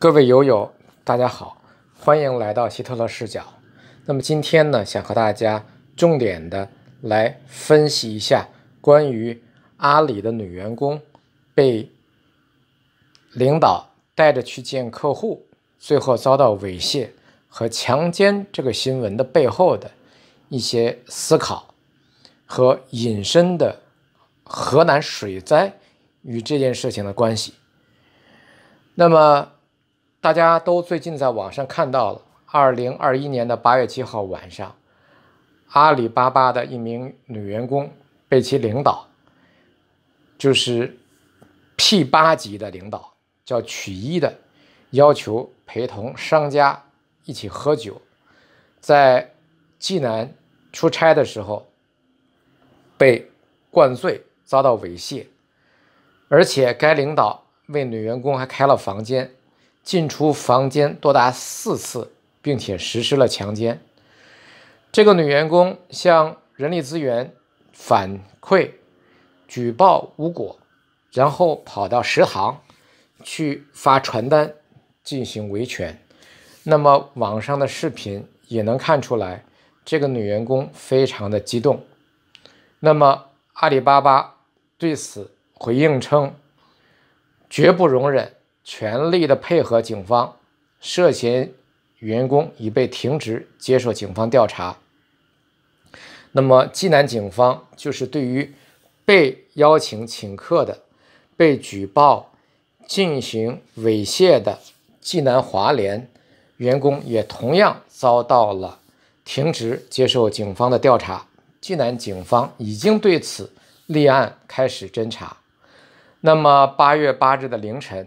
各位友友，大家好，欢迎来到希特勒视角。那么今天呢，想和大家重点的来分析一下关于阿里的女员工被领导带着去见客户，最后遭到猥亵和强奸这个新闻的背后的一些思考和隐身的河南水灾与这件事情的关系。那么。大家都最近在网上看到了，二零二一年的八月七号晚上，阿里巴巴的一名女员工被其领导，就是 P 八级的领导叫曲一的，要求陪同商家一起喝酒，在济南出差的时候被灌醉，遭到猥亵，而且该领导为女员工还开了房间。进出房间多达四次，并且实施了强奸。这个女员工向人力资源反馈举报无果，然后跑到食堂去发传单进行维权。那么网上的视频也能看出来，这个女员工非常的激动。那么阿里巴巴对此回应称，绝不容忍。全力的配合警方，涉嫌员工已被停职接受警方调查。那么，济南警方就是对于被邀请请客的、被举报进行猥亵的济南华联员工，也同样遭到了停职接受警方的调查。济南警方已经对此立案，开始侦查。那么，八月八日的凌晨。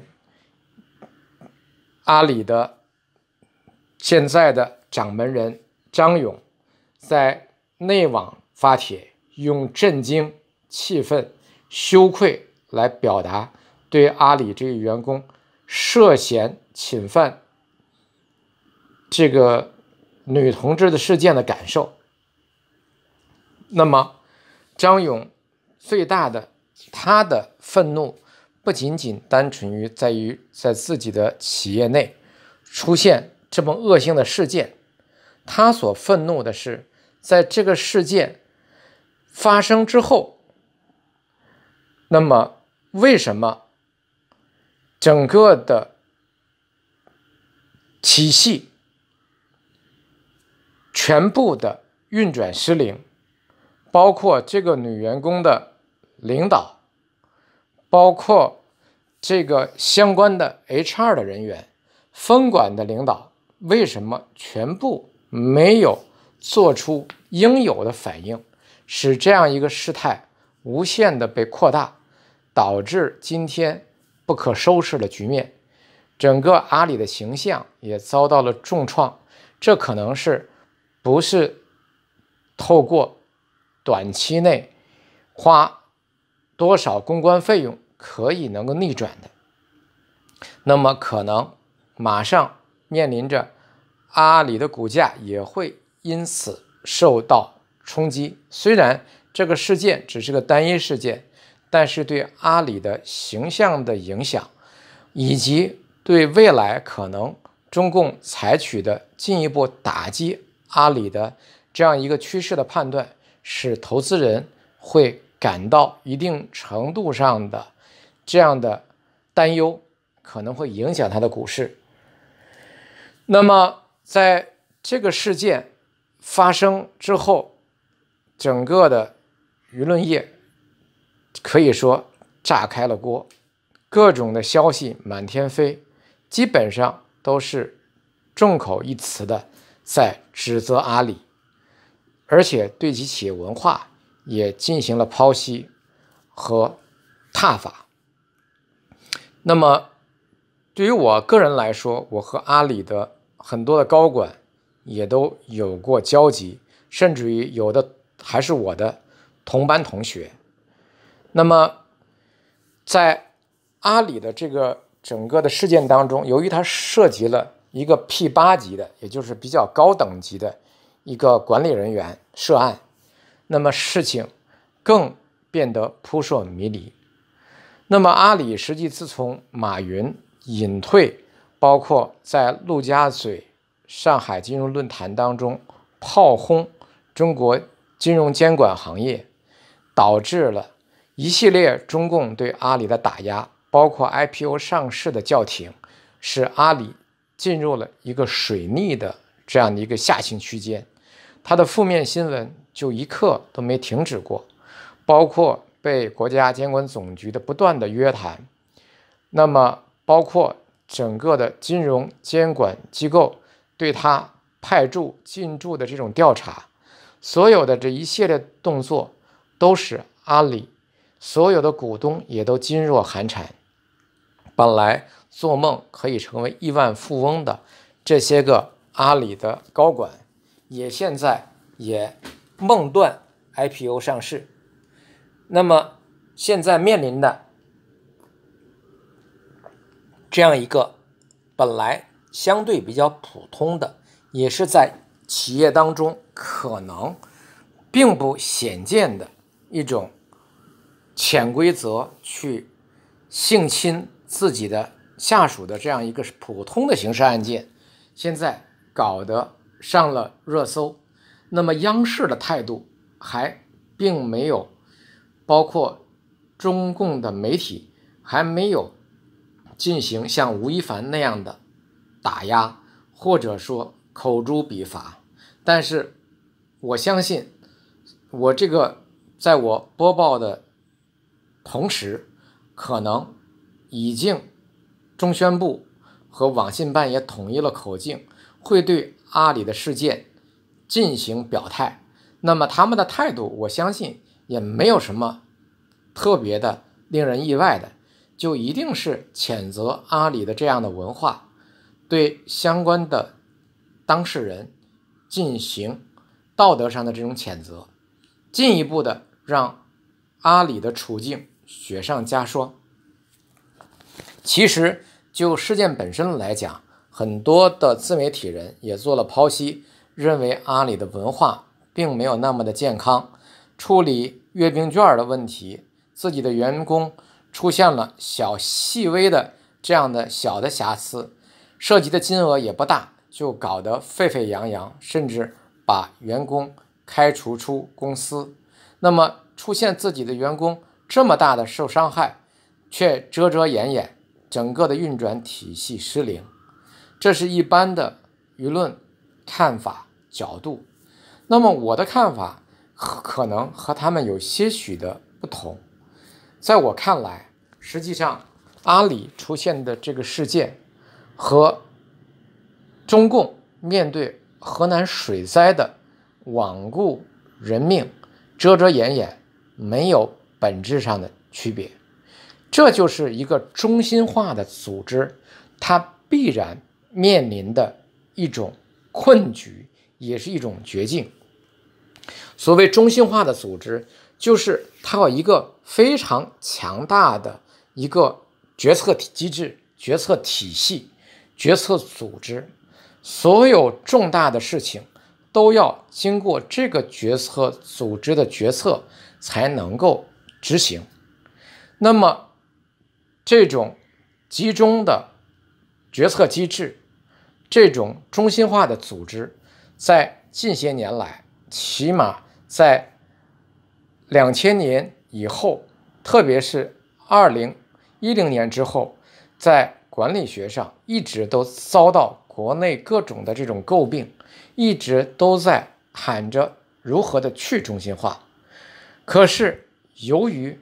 阿里的现在的掌门人张勇在内网发帖，用震惊、气愤、羞愧来表达对阿里这一员工涉嫌侵犯这个女同志的事件的感受。那么，张勇最大的他的愤怒。不仅仅单纯于在于在自己的企业内出现这么恶性的事件，他所愤怒的是，在这个事件发生之后，那么为什么整个的体系全部的运转失灵，包括这个女员工的领导？包括这个相关的 HR 的人员，分管的领导，为什么全部没有做出应有的反应，使这样一个事态无限的被扩大，导致今天不可收拾的局面，整个阿里的形象也遭到了重创。这可能是不是透过短期内花多少公关费用？可以能够逆转的，那么可能马上面临着阿里的股价也会因此受到冲击。虽然这个事件只是个单一事件，但是对阿里的形象的影响，以及对未来可能中共采取的进一步打击阿里的这样一个趋势的判断，使投资人会感到一定程度上的。这样的担忧可能会影响它的股市。那么，在这个事件发生之后，整个的舆论业可以说炸开了锅，各种的消息满天飞，基本上都是众口一词的在指责阿里，而且对其企业文化也进行了剖析和踏法。那么，对于我个人来说，我和阿里的很多的高管也都有过交集，甚至于有的还是我的同班同学。那么，在阿里的这个整个的事件当中，由于它涉及了一个 P 八级的，也就是比较高等级的一个管理人员涉案，那么事情更变得扑朔迷离。那么，阿里实际自从马云隐退，包括在陆家嘴上海金融论坛当中炮轰中国金融监管行业，导致了一系列中共对阿里的打压，包括 IPO 上市的叫停，使阿里进入了一个水逆的这样的一个下行区间，它的负面新闻就一刻都没停止过，包括。被国家监管总局的不断的约谈，那么包括整个的金融监管机构对他派驻进驻的这种调查，所有的这一系列动作，都是阿里所有的股东也都噤若寒蝉。本来做梦可以成为亿万富翁的这些个阿里的高管，也现在也梦断 IPO 上市。那么，现在面临的这样一个本来相对比较普通的，也是在企业当中可能并不显见的一种潜规则去性侵自己的下属的这样一个普通的刑事案件，现在搞得上了热搜。那么，央视的态度还并没有。包括中共的媒体还没有进行像吴亦凡那样的打压，或者说口诛笔伐。但是，我相信我这个在我播报的同时，可能已经中宣部和网信办也统一了口径，会对阿里的事件进行表态。那么他们的态度，我相信。也没有什么特别的令人意外的，就一定是谴责阿里的这样的文化，对相关的当事人进行道德上的这种谴责，进一步的让阿里的处境雪上加霜。其实就事件本身来讲，很多的自媒体人也做了剖析，认为阿里的文化并没有那么的健康。处理月饼券的问题，自己的员工出现了小细微的这样的小的瑕疵，涉及的金额也不大，就搞得沸沸扬扬，甚至把员工开除出公司。那么出现自己的员工这么大的受伤害，却遮遮掩掩，整个的运转体系失灵，这是一般的舆论看法角度。那么我的看法。可能和他们有些许的不同，在我看来，实际上阿里出现的这个事件和中共面对河南水灾的罔顾人命、遮遮掩掩没有本质上的区别。这就是一个中心化的组织，它必然面临的一种困局，也是一种绝境。所谓中心化的组织，就是它有一个非常强大的一个决策体机制、决策体系、决策组织，所有重大的事情都要经过这个决策组织的决策才能够执行。那么，这种集中的决策机制，这种中心化的组织，在近些年来。起码在两千年以后，特别是二零一零年之后，在管理学上一直都遭到国内各种的这种诟病，一直都在喊着如何的去中心化。可是由于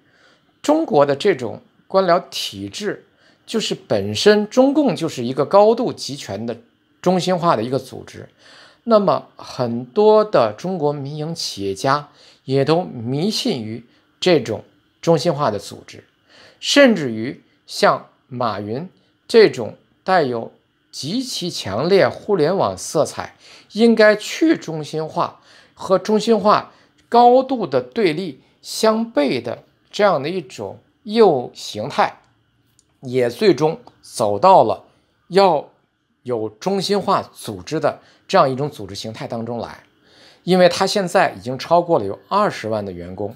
中国的这种官僚体制，就是本身中共就是一个高度集权的中心化的一个组织。那么，很多的中国民营企业家也都迷信于这种中心化的组织，甚至于像马云这种带有极其强烈互联网色彩、应该去中心化和中心化高度的对立相悖的这样的一种右形态，也最终走到了要。有中心化组织的这样一种组织形态当中来，因为它现在已经超过了有二十万的员工，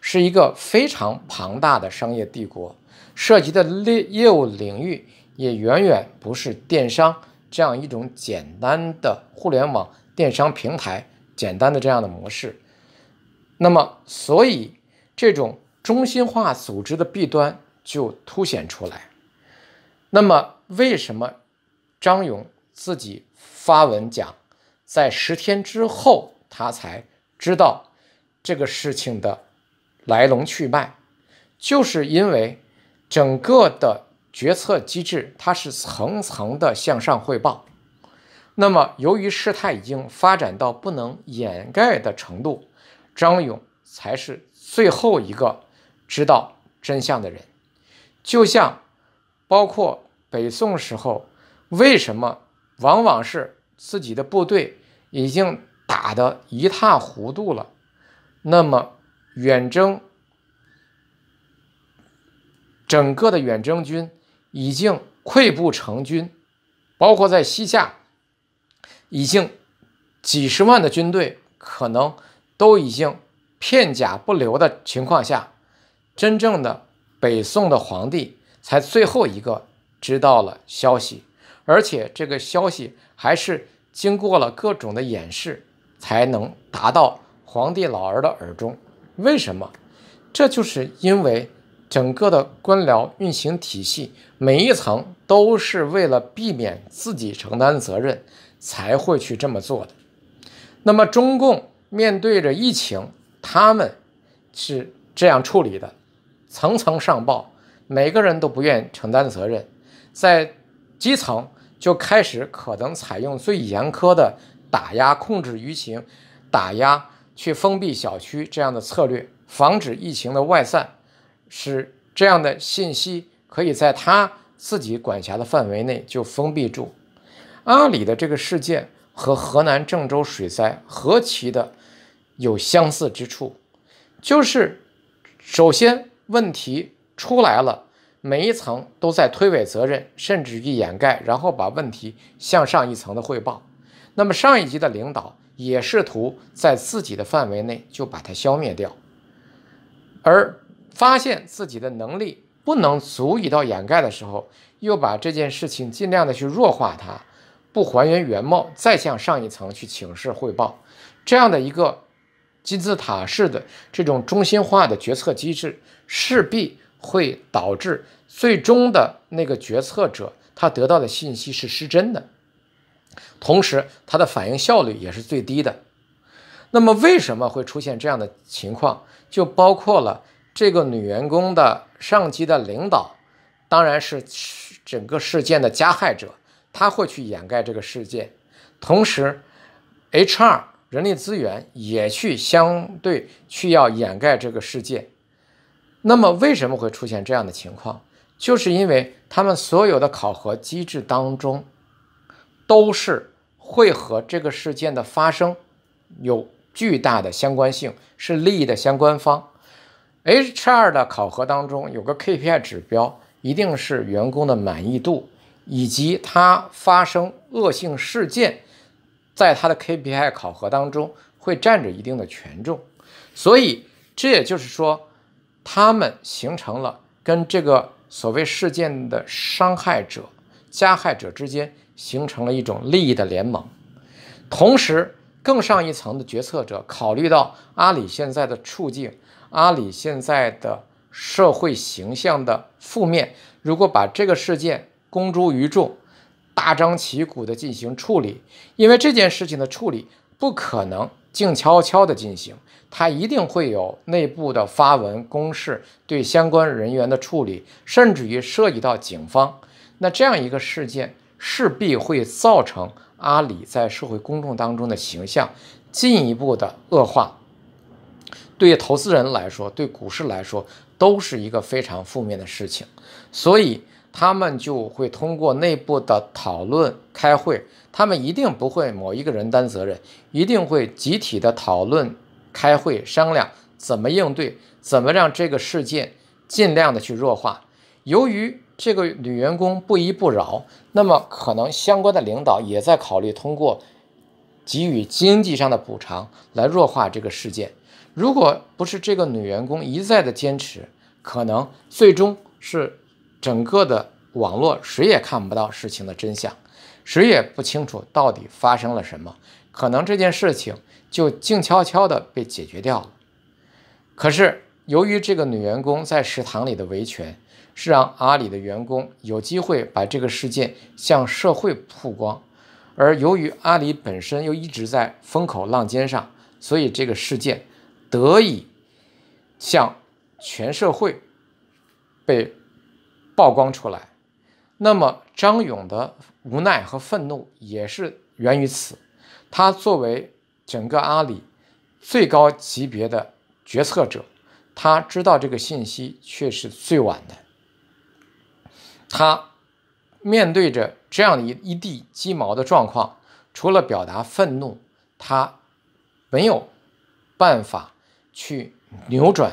是一个非常庞大的商业帝国，涉及的业业务领域也远远不是电商这样一种简单的互联网电商平台简单的这样的模式。那么，所以这种中心化组织的弊端就凸显出来。那么，为什么？张勇自己发文讲，在十天之后，他才知道这个事情的来龙去脉，就是因为整个的决策机制，它是层层的向上汇报。那么，由于事态已经发展到不能掩盖的程度，张勇才是最后一个知道真相的人。就像包括北宋时候。为什么往往是自己的部队已经打得一塌糊涂了？那么远征，整个的远征军已经溃不成军，包括在西夏，已经几十万的军队可能都已经片甲不留的情况下，真正的北宋的皇帝才最后一个知道了消息。而且这个消息还是经过了各种的掩饰，才能达到皇帝老儿的耳中。为什么？这就是因为整个的官僚运行体系，每一层都是为了避免自己承担责任才会去这么做的。那么，中共面对着疫情，他们是这样处理的：层层上报，每个人都不愿意承担责任，在基层。就开始可能采用最严苛的打压、控制舆情、打压去封闭小区这样的策略，防止疫情的外散，使这样的信息可以在他自己管辖的范围内就封闭住。阿里的这个事件和河南郑州水灾何其的有相似之处，就是首先问题出来了。每一层都在推诿责任，甚至于掩盖，然后把问题向上一层的汇报。那么上一级的领导也试图在自己的范围内就把它消灭掉，而发现自己的能力不能足以到掩盖的时候，又把这件事情尽量的去弱化它，不还原原貌，再向上一层去请示汇报。这样的一个金字塔式的这种中心化的决策机制，势必。会导致最终的那个决策者他得到的信息是失真的，同时他的反应效率也是最低的。那么为什么会出现这样的情况？就包括了这个女员工的上级的领导，当然是整个事件的加害者，他会去掩盖这个事件，同时 H R 人力资源也去相对去要掩盖这个事件。那么为什么会出现这样的情况？就是因为他们所有的考核机制当中，都是会和这个事件的发生有巨大的相关性，是利益的相关方。H R 的考核当中有个 K P I 指标，一定是员工的满意度，以及他发生恶性事件，在他的 K P I 考核当中会占着一定的权重。所以这也就是说。他们形成了跟这个所谓事件的伤害者、加害者之间形成了一种利益的联盟，同时更上一层的决策者考虑到阿里现在的处境，阿里现在的社会形象的负面，如果把这个事件公诸于众，大张旗鼓的进行处理，因为这件事情的处理不可能静悄悄的进行。他一定会有内部的发文公示，对相关人员的处理，甚至于涉及到警方。那这样一个事件势必会造成阿里在社会公众当中的形象进一步的恶化，对投资人来说，对股市来说都是一个非常负面的事情。所以他们就会通过内部的讨论、开会，他们一定不会某一个人担责任，一定会集体的讨论。开会商量怎么应对，怎么让这个事件尽量的去弱化。由于这个女员工不依不饶，那么可能相关的领导也在考虑通过给予经济上的补偿来弱化这个事件。如果不是这个女员工一再的坚持，可能最终是整个的网络谁也看不到事情的真相，谁也不清楚到底发生了什么。可能这件事情。就静悄悄地被解决掉了。可是，由于这个女员工在食堂里的维权，是让阿里的员工有机会把这个事件向社会曝光。而由于阿里本身又一直在风口浪尖上，所以这个事件得以向全社会被曝光出来。那么，张勇的无奈和愤怒也是源于此。他作为整个阿里最高级别的决策者，他知道这个信息却是最晚的。他面对着这样的一一地鸡毛的状况，除了表达愤怒，他没有办法去扭转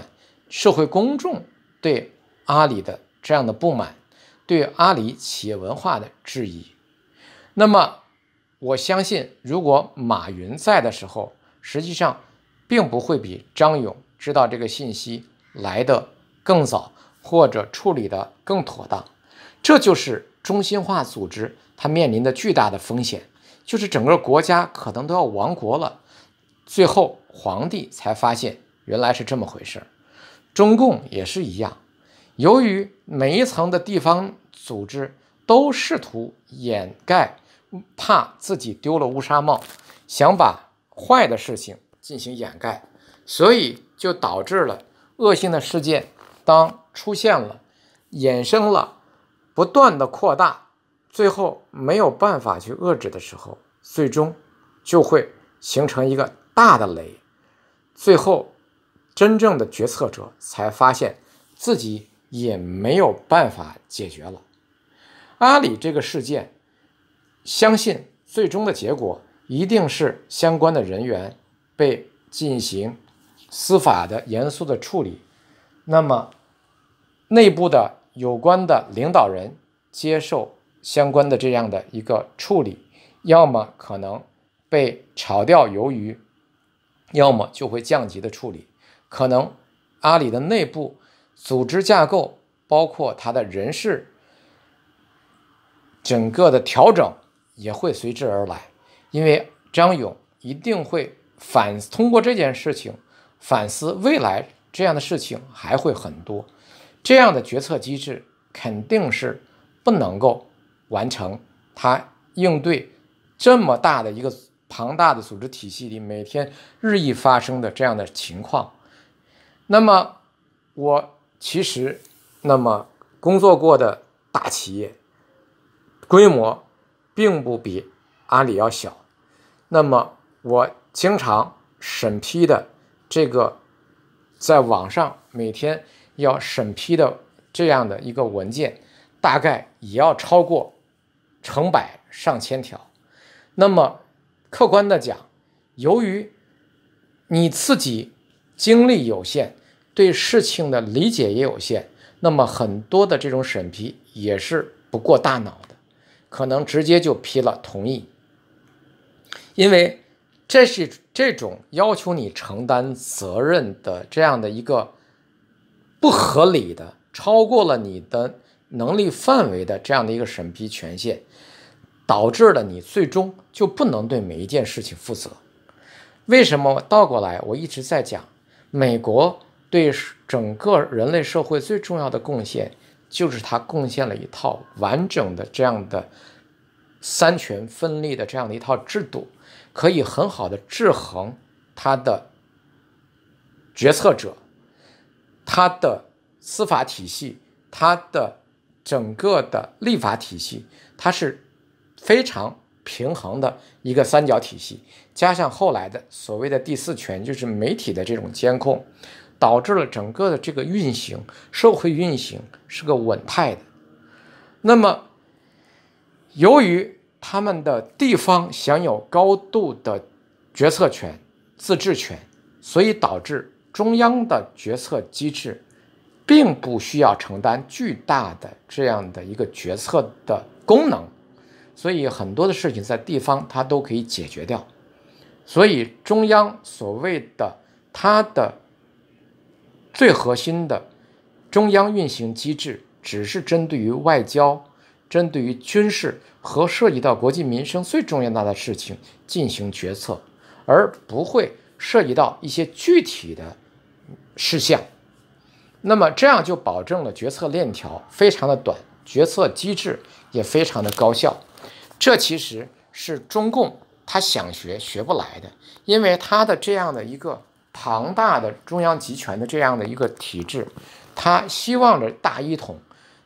社会公众对阿里的这样的不满，对阿里企业文化的质疑。那么，我相信，如果马云在的时候，实际上并不会比张勇知道这个信息来得更早，或者处理得更妥当。这就是中心化组织它面临的巨大的风险，就是整个国家可能都要亡国了。最后，皇帝才发现原来是这么回事儿。中共也是一样，由于每一层的地方组织都试图掩盖。怕自己丢了乌纱帽，想把坏的事情进行掩盖，所以就导致了恶性的事件当出现了、衍生了、不断的扩大，最后没有办法去遏制的时候，最终就会形成一个大的雷，最后真正的决策者才发现自己也没有办法解决了。阿里这个事件。相信最终的结果一定是相关的人员被进行司法的严肃的处理，那么内部的有关的领导人接受相关的这样的一个处理，要么可能被炒掉鱿鱼，要么就会降级的处理。可能阿里的内部组织架构包括他的人事整个的调整。也会随之而来，因为张勇一定会反通过这件事情反思未来这样的事情还会很多，这样的决策机制肯定是不能够完成他应对这么大的一个庞大的组织体系里每天日益发生的这样的情况。那么我其实那么工作过的大企业规模。并不比阿里要小。那么我经常审批的这个，在网上每天要审批的这样的一个文件，大概也要超过成百上千条。那么客观的讲，由于你自己精力有限，对事情的理解也有限，那么很多的这种审批也是不过大脑。可能直接就批了同意，因为这是这种要求你承担责任的这样的一个不合理的、超过了你的能力范围的这样的一个审批权限，导致了你最终就不能对每一件事情负责。为什么倒过来？我一直在讲，美国对整个人类社会最重要的贡献。就是他贡献了一套完整的这样的三权分立的这样的一套制度，可以很好的制衡他的决策者、他的司法体系、他的整个的立法体系，它是非常平衡的一个三角体系。加上后来的所谓的第四权，就是媒体的这种监控。导致了整个的这个运行，社会运行是个稳态的。那么，由于他们的地方享有高度的决策权、自治权，所以导致中央的决策机制并不需要承担巨大的这样的一个决策的功能。所以，很多的事情在地方它都可以解决掉。所以，中央所谓的它的。最核心的中央运行机制，只是针对于外交、针对于军事和涉及到国计民生最重要大的事情进行决策，而不会涉及到一些具体的事项。那么这样就保证了决策链条非常的短，决策机制也非常的高效。这其实是中共他想学学不来的，因为他的这样的一个。庞大的中央集权的这样的一个体制，他希望着大一统，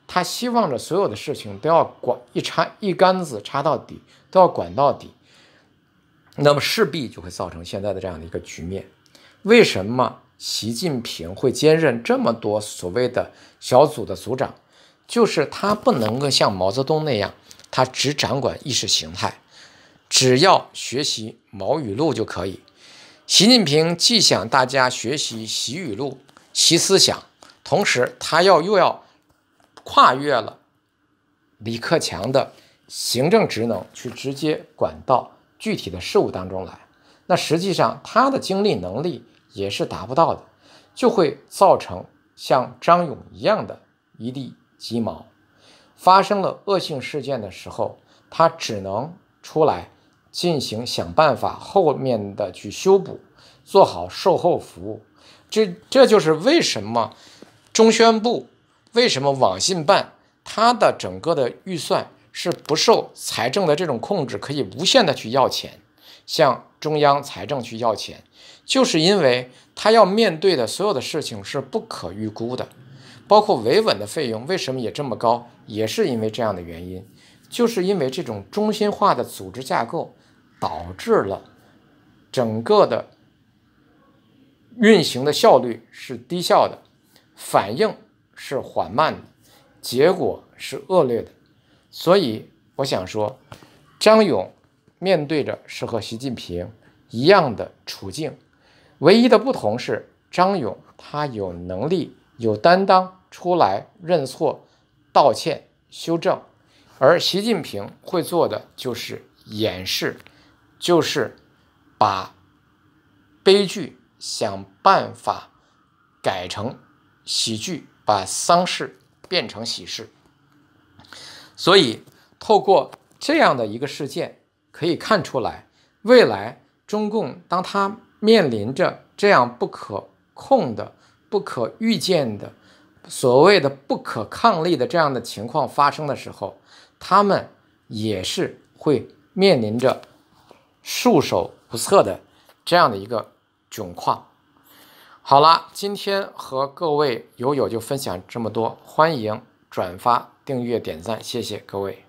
他希望着所有的事情都要管，一插一竿子插到底，都要管到底。那么势必就会造成现在的这样的一个局面。为什么习近平会兼任这么多所谓的小组的组长？就是他不能够像毛泽东那样，他只掌管意识形态，只要学习《毛语录》就可以。习近平既想大家学习习语录、习思想，同时他要又要跨越了李克强的行政职能去直接管到具体的事务当中来，那实际上他的经历能力也是达不到的，就会造成像张勇一样的一地鸡毛。发生了恶性事件的时候，他只能出来。进行想办法后面的去修补，做好售后服务。这这就是为什么中宣部为什么网信办它的整个的预算是不受财政的这种控制，可以无限的去要钱，向中央财政去要钱，就是因为他要面对的所有的事情是不可预估的，包括维稳的费用为什么也这么高，也是因为这样的原因，就是因为这种中心化的组织架构。导致了整个的运行的效率是低效的，反应是缓慢的，结果是恶劣的。所以我想说，张勇面对着是和习近平一样的处境，唯一的不同是张勇他有能力、有担当，出来认错、道歉、修正，而习近平会做的就是掩饰。就是把悲剧想办法改成喜剧，把丧事变成喜事。所以，透过这样的一个事件，可以看出来，未来中共当他面临着这样不可控的、不可预见的、所谓的不可抗力的这样的情况发生的时候，他们也是会面临着。束手无策的这样的一个窘况。好了，今天和各位友友就分享这么多，欢迎转发、订阅、点赞，谢谢各位。